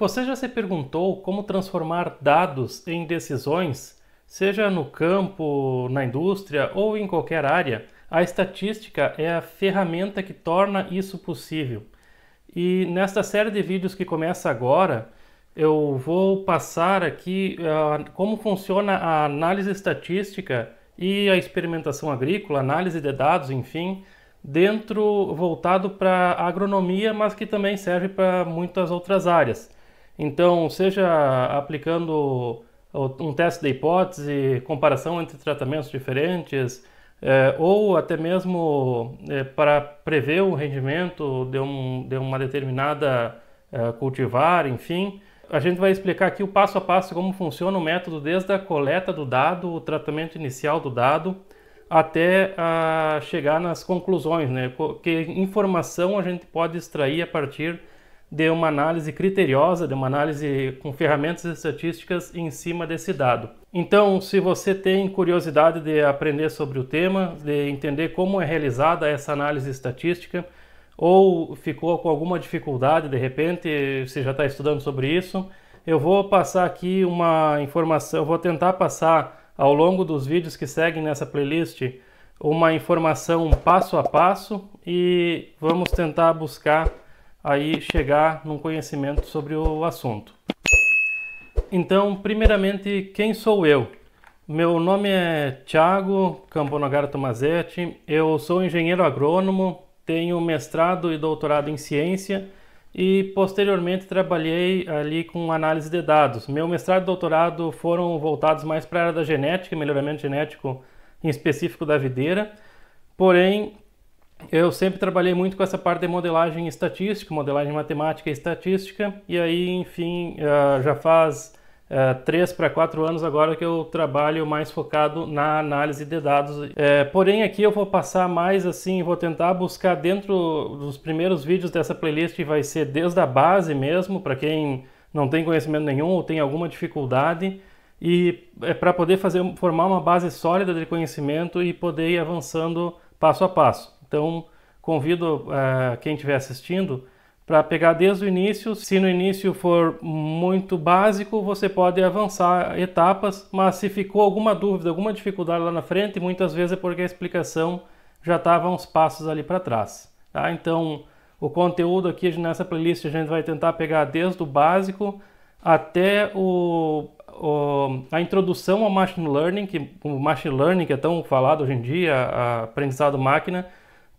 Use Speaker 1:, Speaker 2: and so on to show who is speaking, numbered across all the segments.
Speaker 1: Você já se perguntou como transformar dados em decisões? Seja no campo, na indústria ou em qualquer área, a estatística é a ferramenta que torna isso possível. E nesta série de vídeos que começa agora, eu vou passar aqui uh, como funciona a análise estatística e a experimentação agrícola, análise de dados, enfim, dentro voltado para agronomia, mas que também serve para muitas outras áreas. Então, seja aplicando um teste de hipótese, comparação entre tratamentos diferentes, é, ou até mesmo é, para prever o rendimento de, um, de uma determinada é, cultivar, enfim. A gente vai explicar aqui o passo a passo como funciona o método desde a coleta do dado, o tratamento inicial do dado, até a chegar nas conclusões, né? Que informação a gente pode extrair a partir de uma análise criteriosa, de uma análise com ferramentas estatísticas em cima desse dado. Então, se você tem curiosidade de aprender sobre o tema, de entender como é realizada essa análise estatística, ou ficou com alguma dificuldade de repente, você já está estudando sobre isso, eu vou passar aqui uma informação, eu vou tentar passar ao longo dos vídeos que seguem nessa playlist uma informação passo a passo e vamos tentar buscar aí chegar num conhecimento sobre o assunto. Então, primeiramente, quem sou eu? Meu nome é Tiago Camponogara Tomazetti, eu sou engenheiro agrônomo, tenho mestrado e doutorado em ciência e posteriormente trabalhei ali com análise de dados. Meu mestrado e doutorado foram voltados mais para a área da genética, melhoramento genético em específico da videira, porém eu sempre trabalhei muito com essa parte de modelagem estatística, modelagem matemática e estatística, e aí, enfim, ah, já faz ah, três para quatro anos agora que eu trabalho mais focado na análise de dados. É, porém, aqui eu vou passar mais assim, vou tentar buscar dentro dos primeiros vídeos dessa playlist, que vai ser desde a base mesmo, para quem não tem conhecimento nenhum ou tem alguma dificuldade, e é para poder fazer, formar uma base sólida de conhecimento e poder ir avançando passo a passo. Então, convido uh, quem estiver assistindo para pegar desde o início. Se no início for muito básico, você pode avançar etapas, mas se ficou alguma dúvida, alguma dificuldade lá na frente, muitas vezes é porque a explicação já estava uns passos ali para trás. Tá? Então, o conteúdo aqui nessa playlist a gente vai tentar pegar desde o básico até o, o, a introdução ao machine learning, que o machine learning que é tão falado hoje em dia, aprendizado máquina,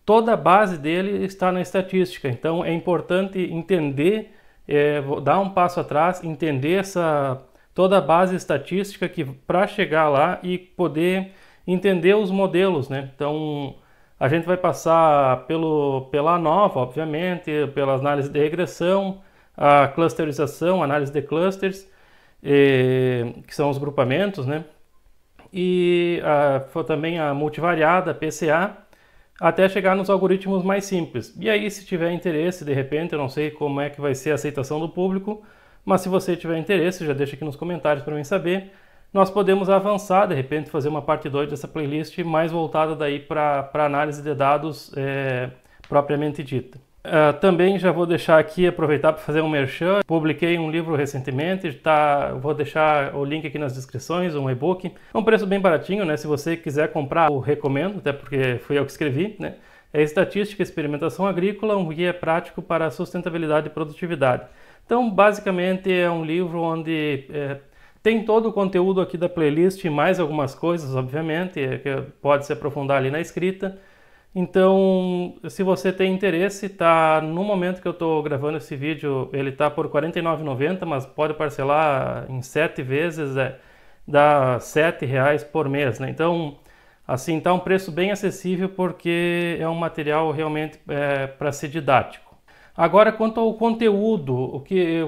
Speaker 1: toda a base dele está na estatística. Então é importante entender, é, dar um passo atrás, entender essa toda a base estatística que para chegar lá e poder entender os modelos, né? Então a gente vai passar pelo pela nova, obviamente, pela análise de regressão, a clusterização, análise de clusters, é, que são os grupamentos, né? E a, também a multivariada, PCA, até chegar nos algoritmos mais simples. E aí, se tiver interesse, de repente, eu não sei como é que vai ser a aceitação do público, mas se você tiver interesse, já deixa aqui nos comentários para mim saber. Nós podemos avançar, de repente, fazer uma parte 2 dessa playlist mais voltada daí para análise de dados é, propriamente dita. Uh, também já vou deixar aqui, aproveitar para fazer um merchan. Publiquei um livro recentemente, tá, vou deixar o link aqui nas descrições, um e-book. É um preço bem baratinho, né? Se você quiser comprar, eu recomendo, até porque fui eu que escrevi, né? É Estatística e Experimentação Agrícola, um guia prático para sustentabilidade e produtividade. Então, basicamente, é um livro onde é, tem todo o conteúdo aqui da playlist, mais algumas coisas, obviamente, é, que pode se aprofundar ali na escrita então, se você tem interesse, tá no momento que eu estou gravando esse vídeo, ele tá por R$ 49,90, mas pode parcelar em sete vezes, é, dá R$ 7,00 por mês, né? Então, assim, está um preço bem acessível porque é um material realmente é, para ser didático. Agora, quanto ao conteúdo, o que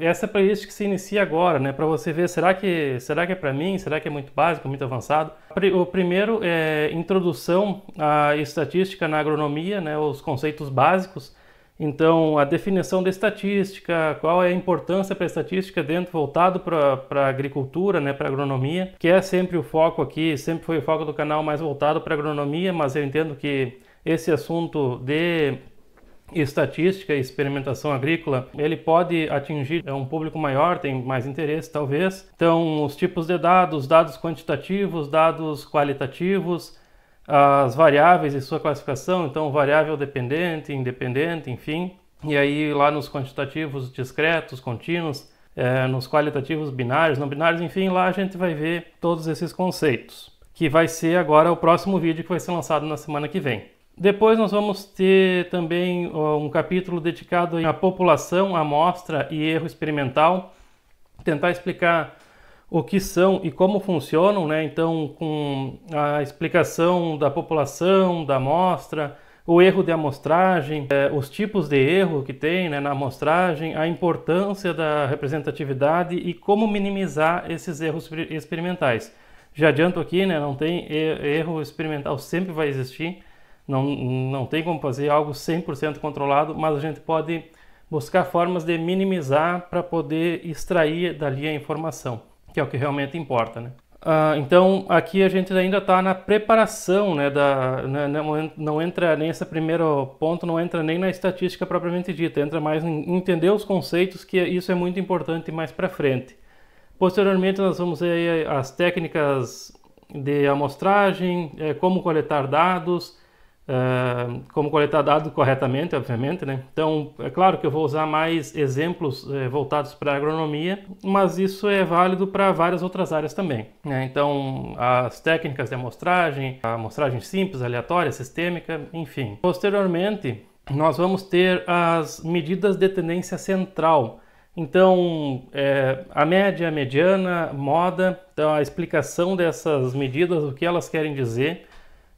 Speaker 1: essa é playlist que se inicia agora, né? Para você ver, será que será que é para mim? Será que é muito básico, muito avançado? O primeiro é introdução à estatística na agronomia, né? Os conceitos básicos. Então, a definição da estatística, qual é a importância para a estatística dentro voltado para a agricultura, né, para a agronomia, que é sempre o foco aqui, sempre foi o foco do canal mais voltado para a agronomia, mas eu entendo que esse assunto de estatística e experimentação agrícola, ele pode atingir é, um público maior, tem mais interesse talvez. Então, os tipos de dados, dados quantitativos, dados qualitativos, as variáveis e sua classificação, então variável dependente, independente, enfim. E aí lá nos quantitativos discretos, contínuos, é, nos qualitativos binários, não binários, enfim, lá a gente vai ver todos esses conceitos, que vai ser agora o próximo vídeo que vai ser lançado na semana que vem. Depois nós vamos ter também um capítulo dedicado à população, amostra e erro experimental, tentar explicar o que são e como funcionam, né? Então, com a explicação da população, da amostra, o erro de amostragem, é, os tipos de erro que tem né, na amostragem, a importância da representatividade e como minimizar esses erros experimentais. Já adianto aqui, né? Não tem erro experimental, sempre vai existir não, não tem como fazer algo 100% controlado, mas a gente pode buscar formas de minimizar para poder extrair dali a informação, que é o que realmente importa, né? Ah, então aqui a gente ainda está na preparação, né, da, né, não, não entra nesse primeiro ponto, não entra nem na estatística propriamente dita, entra mais em entender os conceitos, que isso é muito importante mais para frente. Posteriormente nós vamos ver as técnicas de amostragem, é, como coletar dados, Uh, como coletar dados corretamente, obviamente, né? Então, é claro que eu vou usar mais exemplos eh, voltados para agronomia, mas isso é válido para várias outras áreas também. Né? Então, as técnicas de amostragem, a amostragem simples, aleatória, sistêmica, enfim. Posteriormente, nós vamos ter as medidas de tendência central. Então, é, a média, a mediana, moda, então a explicação dessas medidas, o que elas querem dizer,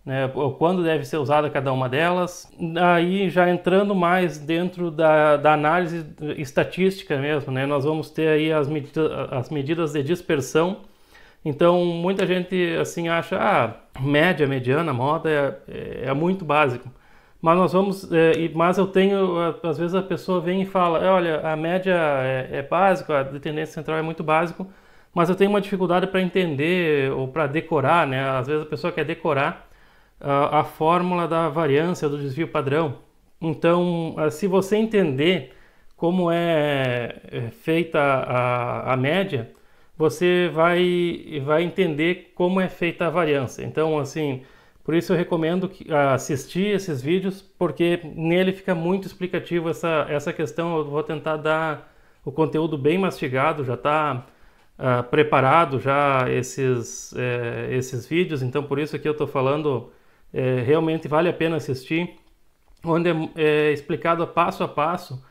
Speaker 1: né, quando deve ser usada cada uma delas. Aí já entrando mais dentro da, da análise estatística mesmo, né, nós vamos ter aí as, med as medidas de dispersão. Então muita gente assim acha ah, média, mediana, moda é, é, é muito básico. Mas nós vamos, é, mas eu tenho, às vezes a pessoa vem e fala, é, olha, a média é, é básico, a tendência central é muito básico, mas eu tenho uma dificuldade para entender ou para decorar, né? Às vezes a pessoa quer decorar a, a fórmula da variância do desvio padrão. Então, ah, se você entender como é, é feita a, a média, você vai, vai entender como é feita a variância. Então, assim, por isso eu recomendo assistir esses vídeos, porque nele fica muito explicativo essa, essa questão. Eu vou tentar dar o conteúdo bem mastigado, já está uh, ah, preparado já esses, eh, esses vídeos, então por isso que eu estou falando é, realmente vale a pena assistir, onde é, é explicado passo a passo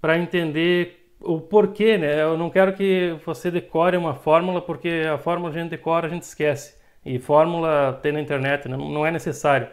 Speaker 1: para entender o porquê, né? Eu não quero que você decore uma fórmula, porque a fórmula a gente decora, a gente esquece. E fórmula tem na internet, né? não é necessário.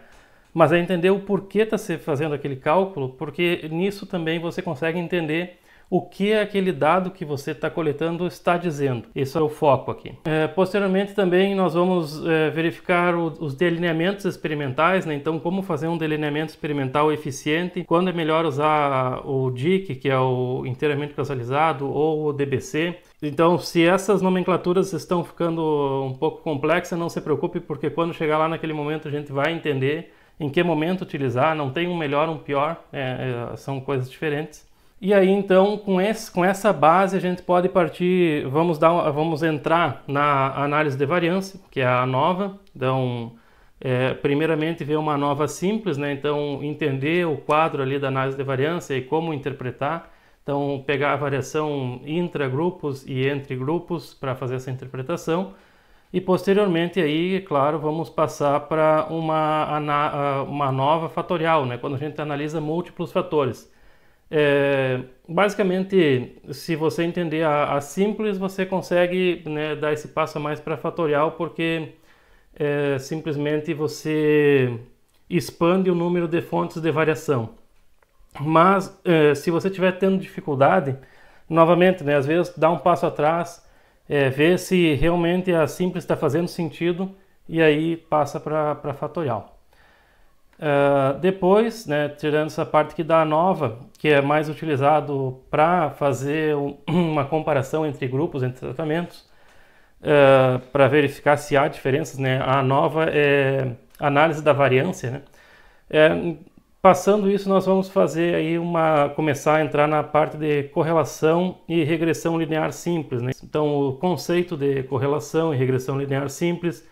Speaker 1: Mas é entender o porquê está se fazendo aquele cálculo, porque nisso também você consegue entender o que aquele dado que você está coletando está dizendo. Esse é o foco aqui. É, posteriormente também nós vamos é, verificar o, os delineamentos experimentais, né? então como fazer um delineamento experimental eficiente, quando é melhor usar o DIC, que é o inteiramente casualizado, ou o DBC. Então, se essas nomenclaturas estão ficando um pouco complexas, não se preocupe, porque quando chegar lá naquele momento a gente vai entender em que momento utilizar, não tem um melhor, um pior, é, é são coisas diferentes. E aí então com, esse, com essa base a gente pode partir, vamos dar, vamos entrar na análise de variância, que é a nova. Então, é, primeiramente ver uma nova simples, né? Então entender o quadro ali da análise de variância e como interpretar. Então, pegar a variação intra-grupos e entre grupos para fazer essa interpretação. E posteriormente aí, é claro, vamos passar para uma, uma nova fatorial, né? quando a gente analisa múltiplos fatores. É, basicamente, se você entender a, a simples, você consegue né, dar esse passo a mais para fatorial, porque é, simplesmente você expande o número de fontes de variação. Mas é, se você estiver tendo dificuldade, novamente, né, às vezes dá um passo atrás, é, vê se realmente a simples está fazendo sentido e aí passa para fatorial. Uh, depois, né, tirando essa parte que dá a nova, que é mais utilizado para fazer um, uma comparação entre grupos, entre tratamentos, uh, ah, para verificar se há diferenças. Né? A nova é análise da variância. Né? É, passando isso, nós vamos fazer aí uma começar a entrar na parte de correlação e regressão linear simples. Né? Então, o conceito de correlação e regressão linear simples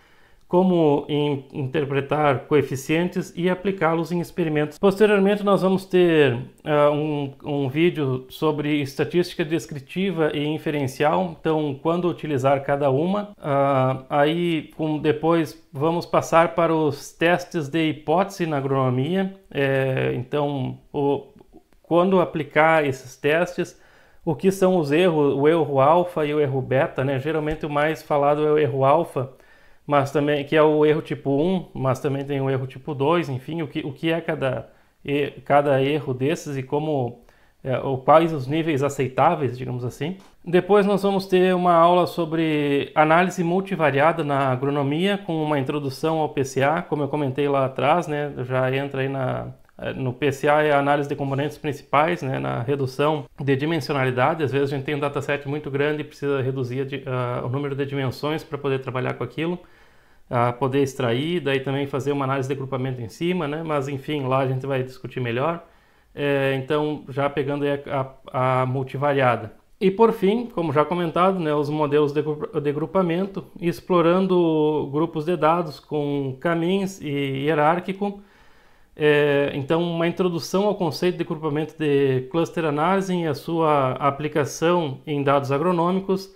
Speaker 1: como interpretar coeficientes e aplicá-los em experimentos. Posteriormente, nós vamos ter uh, um, um vídeo sobre estatística descritiva e inferencial, então quando utilizar cada uma. Uh, aí, um, depois, vamos passar para os testes de hipótese na agronomia. É, então, o, quando aplicar esses testes, o que são os erros, o erro alfa e o erro beta, né? Geralmente o mais falado é o erro alfa, mas também que é o erro tipo 1, mas também tem o erro tipo 2, enfim, o que, o que é cada, cada erro desses e como é, ou quais os níveis aceitáveis, digamos assim. Depois nós vamos ter uma aula sobre análise multivariada na agronomia, com uma introdução ao PCA, como eu comentei lá atrás, né? Já entra aí na, eh, no PCA é a análise de componentes principais, né, na redução de dimensionalidade. Às vezes a gente tem um dataset muito grande e precisa reduzir a, o número de dimensões para poder trabalhar com aquilo, poder extrair, daí também fazer uma análise de agrupamento em cima, né, mas enfim, lá a gente vai discutir melhor. É, então, já pegando a, multivariada. E por fim, como já comentado, né, os modelos de, de grupamento, explorando grupos de dados com caminhos e hierárquico, é, então, uma introdução ao conceito de agrupamento de cluster análise e a sua aplicação em dados agronômicos,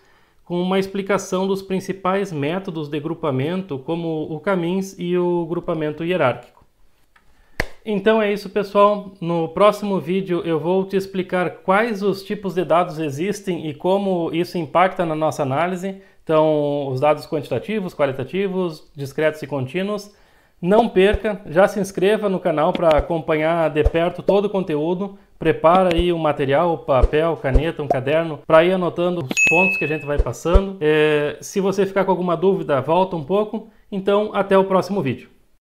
Speaker 1: com uma explicação dos principais métodos de grupamento, como o Camins e o grupamento hierárquico. Então é isso, pessoal. No próximo vídeo eu vou te explicar quais os tipos de dados existem e como isso impacta na nossa análise. Então, os dados quantitativos, qualitativos, discretos e contínuos. Não perca, já se inscreva no canal para acompanhar de perto todo o conteúdo. Prepara aí um material, papel, caneta, um caderno para ir anotando os pontos que a gente vai passando. É, se você ficar com alguma dúvida, volta um pouco. Então, até o próximo vídeo.